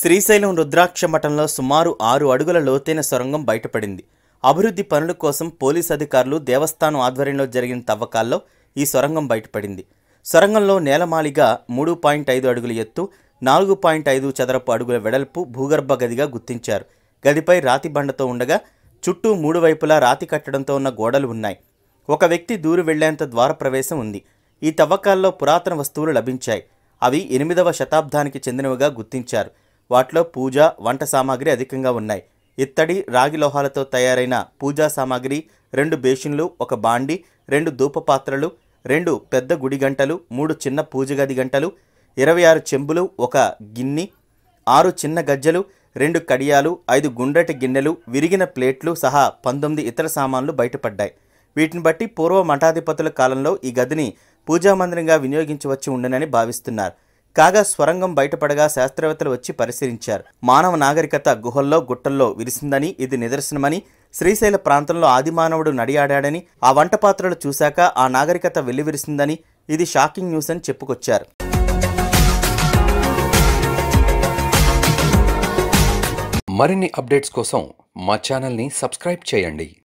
శ్రీశైలం రుద్రాక్ష మఠంలో సుమారు ఆరు అడుగుల లోతైన సొరంగం బయటపడింది అభివృద్ధి పనుల కోసం పోలీస్ అధికారులు దేవస్థానం ఆధ్వర్యంలో జరిగిన తవ్వకాల్లో ఈ సొరంగం బయటపడింది సొరంగంలో నేలమాలిగా మూడు పాయింట్ ఐదు అడుగుల ఎత్తు నాలుగు పాయింట్ ఐదు చదరపు అడుగుల వెడల్పు భూగర్భ గదిగా గుర్తించారు గదిపై రాతి బండతో ఉండగా చుట్టూ మూడు వైపులా రాతి కట్టడంతో ఉన్న గోడలు ఉన్నాయి ఒక వ్యక్తి దూరు వెళ్లేంత ద్వార ప్రవేశం ఉంది ఈ తవ్వకాల్లో పురాతన వస్తువులు లభించాయి అవి ఎనిమిదవ శతాబ్దానికి చెందినవిగా గుర్తించారు వాటిలో పూజ వంట సామాగ్రి అధికంగా ఉన్నాయి ఇత్తడి రాగి లోహాలతో తయారైన పూజా సామాగ్రి రెండు బేషన్లు ఒక బాండి రెండు ధూప పాత్రలు రెండు పెద్ద గుడి గంటలు మూడు చిన్న పూజ గది గంటలు ఇరవై ఆరు చెంబులు ఒక గిన్ని ఆరు చిన్న గజ్జలు రెండు కడియాలు ఐదు గుండ్రటి గిన్నెలు విరిగిన ప్లేట్లు సహా పంతొమ్మిది ఇతర సామాన్లు బయటపడ్డాయి వీటిని బట్టి పూర్వ మఠాధిపతుల కాలంలో ఈ గదిని పూజామందిరంగా వినియోగించవచ్చి ఉండనని భావిస్తున్నారు కాగా స్వరంగం బయటపడగా శాస్త్రవేత్తలు వచ్చి పరిశీలించారు మానవ నాగరికత గుహల్లో గుట్టల్లో విరిసిందని ఇది నిదర్శనమని శ్రీశైల ప్రాంతంలో ఆదిమానవుడు నడియాడాడని ఆ వంట పాత్రలు చూశాక ఆ నాగరికత వెల్లివిరిసిందని ఇది షాకింగ్ న్యూస్ అని చెప్పుకొచ్చారు మరిన్ని అప్డేట్స్ కోసం మా ఛానల్ని సబ్స్క్రైబ్ చేయండి